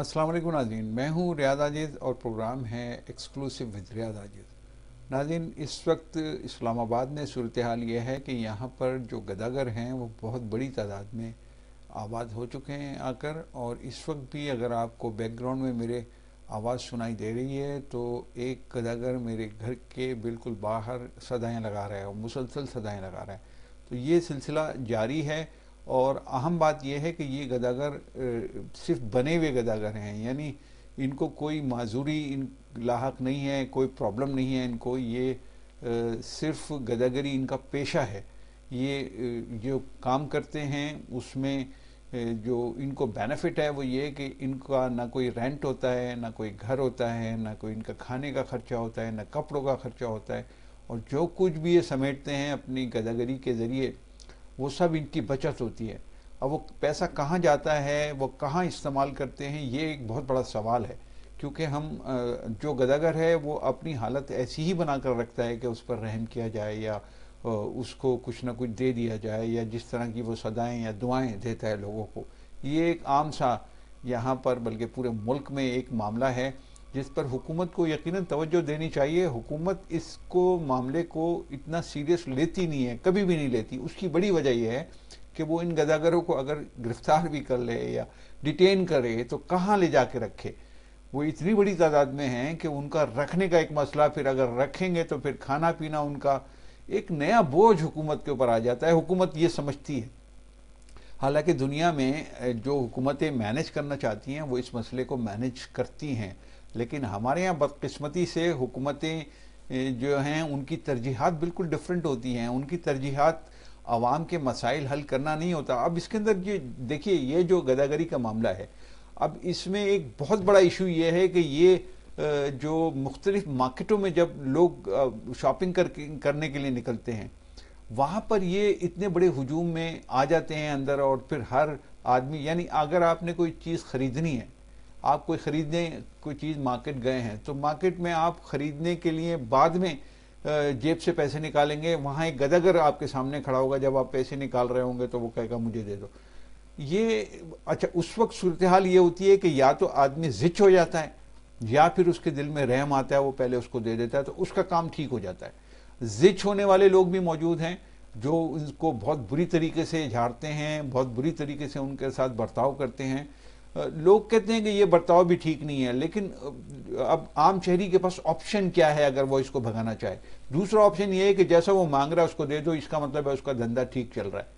अस्सलाम वालेकुम नाजीन मैं हूँ रियाज आजिज़ और प्रोग्राम है एक्सक्लूसिव विद रियाज आजिज़ नाजीन इस वक्त इस्लामाबाद में सूरत हाल यह है कि यहाँ पर जो गदागर हैं वो बहुत बड़ी तादाद में आबाद हो चुके हैं आकर और इस वक्त भी अगर आपको बैकग्राउंड में मेरे आवाज़ सुनाई दे रही है तो एक गदागर मेरे घर के बिल्कुल बाहर सदाएँ लगा रहा है और मुसलसल सदाएँ लगा रहा है तो ये सिलसिला जारी है और अहम बात यह है कि ये गदागर सिर्फ बने हुए गदागर हैं यानी इनको कोई माजूरी इन लाक नहीं है कोई प्रॉब्लम नहीं है इनको ये सिर्फ गदागरी इनका पेशा है ये जो काम करते हैं उसमें जो इनको बेनिफिट है वो ये कि इनका ना कोई रेंट होता है ना कोई घर होता है ना कोई इनका खाने का खर्चा होता है ना कपड़ों का खर्चा होता है और जो कुछ भी ये समेटते हैं अपनी गदागरी के ज़रिए वो सब इनकी बचत होती है अब वो पैसा कहाँ जाता है वो कहाँ इस्तेमाल करते हैं ये एक बहुत बड़ा सवाल है क्योंकि हम जो गदागर है वो अपनी हालत ऐसी ही बना कर रखता है कि उस पर रहम किया जाए या उसको कुछ ना कुछ दे दिया जाए या जिस तरह की वो सदाएं या दुआएं देता है लोगों को ये एक आम सा यहाँ पर बल्कि पूरे मुल्क में एक मामला है जिस पर हुकूमत को यकीनन तवज्जो देनी चाहिए हुकूमत इसको मामले को इतना सीरियस लेती नहीं है कभी भी नहीं लेती उसकी बड़ी वजह यह है कि वो इन गदागरों को अगर गिरफ्तार भी कर ले या डिटेन करे तो कहाँ ले कर रखे वो इतनी बड़ी तादाद में हैं कि उनका रखने का एक मसला फिर अगर रखेंगे तो फिर खाना पीना उनका एक नया बोझ हुकूमत के ऊपर आ जाता है हुकूमत ये समझती है हालांकि दुनिया में जो हुकूमतें मैनेज करना चाहती हैं वो इस मसले को मैनेज करती हैं लेकिन हमारे यहाँ बदकस्मती से हुकूमतें जो हैं उनकी तरजीहत बिल्कुल डिफरेंट होती हैं उनकी तरजीहत आवाम के मसाइल हल करना नहीं होता अब इसके अंदर ये देखिए ये जो गदागरी का मामला है अब इसमें एक बहुत बड़ा इशू ये है कि ये जो मुख्तलिफ मार्केटों में जब लोग शॉपिंग कर करने के लिए निकलते हैं वहाँ पर ये इतने बड़े हजूम में आ जाते हैं अंदर और फिर हर आदमी यानी अगर आपने कोई चीज़ ख़रीदनी है आप कोई ख़रीदने कोई चीज़ मार्केट गए हैं तो मार्केट में आप ख़रीदने के लिए बाद में जेब से पैसे निकालेंगे वहाँ एक गदागर आपके सामने खड़ा होगा जब आप पैसे निकाल रहे होंगे तो वो कहेगा मुझे दे दो ये अच्छा उस वक्त सूरत हाल ये होती है कि या तो आदमी जिच हो जाता है या फिर उसके दिल में रहम आता है वो पहले उसको दे देता है तो उसका काम ठीक हो जाता है जिच होने वाले लोग भी मौजूद हैं जो उनको बहुत बुरी तरीके से झाड़ते हैं बहुत बुरी तरीके से उनके साथ बर्ताव करते हैं लोग कहते हैं कि ये बर्ताव भी ठीक नहीं है लेकिन अब आम शहरी के पास ऑप्शन क्या है अगर वो इसको भगाना चाहे दूसरा ऑप्शन ये है कि जैसा वो मांग रहा है उसको दे दो इसका मतलब है उसका धंधा ठीक चल रहा है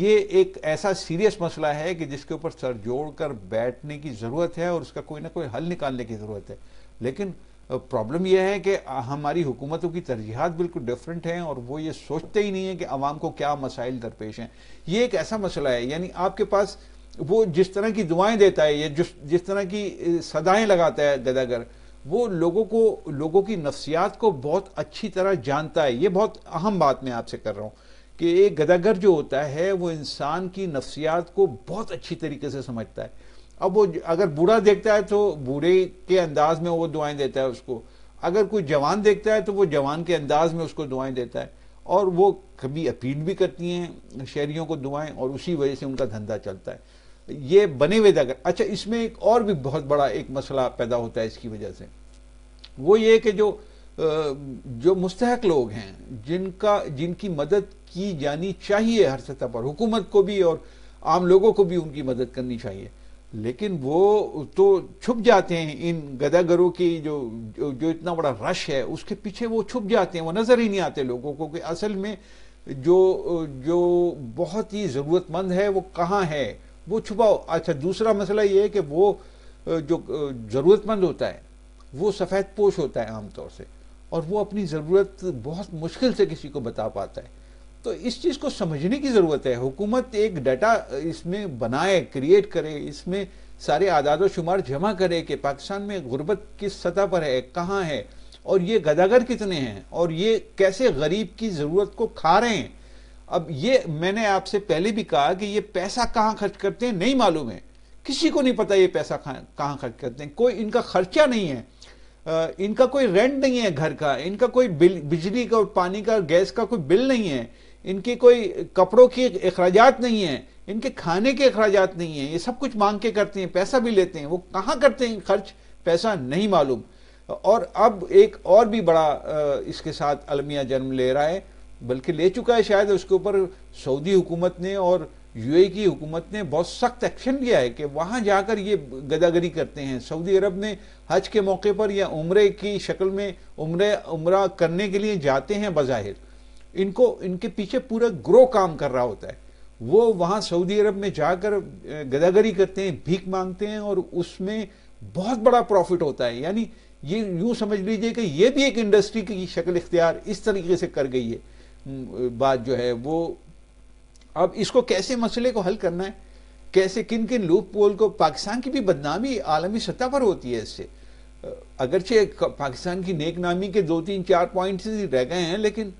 ये एक ऐसा सीरियस मसला है कि जिसके ऊपर सर जोड़ कर बैठने की ज़रूरत है और उसका कोई ना कोई हल निकालने की ज़रूरत है लेकिन प्रॉब्लम यह है कि हमारी हुकूमतों की तरजीहत बिल्कुल डिफरेंट हैं और वो ये सोचते ही नहीं है कि आवाम को क्या मसाइल दरपेश हैं ये एक ऐसा मसला है यानी आपके पास वो जिस तरह की दुआएं देता है या जिस जिस तरह की सदाएं लगाता है गदागर वो लोगों को लोगों की नफ्सियात को बहुत अच्छी तरह जानता है ये बहुत अहम बात मैं आपसे कर रहा हूँ कि एक गदागर जो होता है वो इंसान की नफ्सियात को बहुत अच्छी तरीके से समझता है अब वो अगर बूढ़ा देखता है तो बूढ़े के अंदाज में वो दुआएं देता है उसको अगर कोई जवान देखता है तो वो जवान के अंदाज में उसको दुआएं देता है और वो कभी अपील भी करती हैं शहरीों को दुआएं और उसी वजह से उनका धंधा चलता है ये बने हुए दागर अच्छा इसमें एक और भी बहुत बड़ा एक मसला पैदा होता है इसकी वजह से वो ये कि जो जो मुस्तक लोग हैं जिनका जिनकी मदद की जानी चाहिए हर सतह पर हुकूमत को भी और आम लोगों को भी उनकी मदद करनी चाहिए लेकिन वो तो छुप जाते हैं इन गदागरों की जो जो इतना बड़ा रश है उसके पीछे वो छुप जाते हैं वो नज़र ही नहीं आते लोगों को कि असल में जो जो बहुत ही ज़रूरतमंद है वो कहाँ है वो छुपाओ अच्छा दूसरा मसला ये है कि वो जो ज़रूरतमंद होता है वो सफ़ेद पोश होता है आमतौर से और वो अपनी ज़रूरत बहुत मुश्किल से किसी को बता पाता है तो इस चीज़ को समझने की ज़रूरत है हुकूमत एक डाटा इसमें बनाए क्रिएट करे इसमें सारे आदाद शुमार जमा करे कि पाकिस्तान में गुर्बत किस सतह पर है कहाँ है और ये गदागर कितने हैं और ये कैसे गरीब की ज़रूरत को खा रहे हैं अब ये मैंने आपसे पहले भी कहा कि ये पैसा कहाँ खर्च करते हैं नहीं मालूम है किसी को नहीं पता ये पैसा कहाँ खर्च करते हैं कोई इनका खर्चा नहीं है इनका कोई रेंट नहीं है घर का इनका कोई बिजली का पानी का गैस का कोई बिल नहीं है इनकी कोई कपड़ों की अखराज नहीं है इनके खाने के अखराज नहीं है ये सब कुछ मांग के करते हैं पैसा भी लेते हैं वो कहाँ करते हैं खर्च पैसा नहीं मालूम और अब एक और भी बड़ा इसके साथ अलमिया जन्म ले रहा है बल्कि ले चुका है शायद उसके ऊपर सऊदी हुकूमत ने और यूएई की हुकूमत ने बहुत सख्त एक्शन लिया है कि वहाँ जाकर ये गदागरी करते हैं सऊदी अरब ने हज के मौके पर या उम्र की शक्ल में उम्र उम्र करने के लिए जाते हैं बज़ाहिर इनको इनके पीछे पूरा ग्रो काम कर रहा होता है वो वहाँ सऊदी अरब में जाकर गदागरी करते हैं भीख मांगते हैं और उसमें बहुत बड़ा प्रॉफिट होता है यानी ये यूँ समझ लीजिए कि ये भी एक इंडस्ट्री की शक्ल इख्तियार इस तरीके से कर गई है बात जो है वो अब इसको कैसे मसले को हल करना है कैसे किन किन लूप पोल को पाकिस्तान की भी बदनामी आलमी सतह पर होती है इससे अगरचे पाकिस्तान की नेक नामी के दो तीन चार पॉइंट्स ही रह गए हैं लेकिन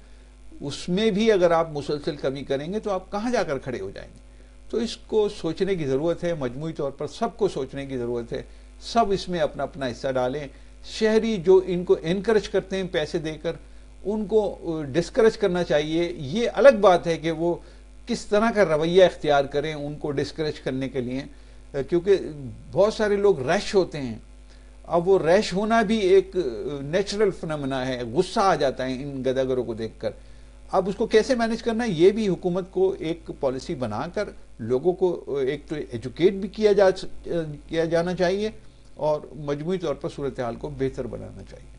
उसमें भी अगर आप मुसलसल कमी करेंगे तो आप कहाँ जाकर खड़े हो जाएंगे तो इसको सोचने की ज़रूरत है मजमू तौर पर सबको सोचने की ज़रूरत है सब इसमें अपना अपना हिस्सा डालें शहरी जो इनको इनक्रेज करते हैं पैसे देकर उनको डिस्करेज करना चाहिए ये अलग बात है कि वो किस तरह का रवैया इख्तियार करें उनको डिस्करेज करने के लिए क्योंकि बहुत सारे लोग रैश होते हैं अब वो रैश होना भी एक नेचुरल फनमना है गुस्सा आ जाता है इन गदागरों को देखकर अब उसको कैसे मैनेज करना है ये भी हुकूमत को एक पॉलिसी बनाकर लोगों को एक तो एजुकेट भी किया जा किया जाना चाहिए और मजमू तौर पर सूरत हाल को बेहतर बनाना चाहिए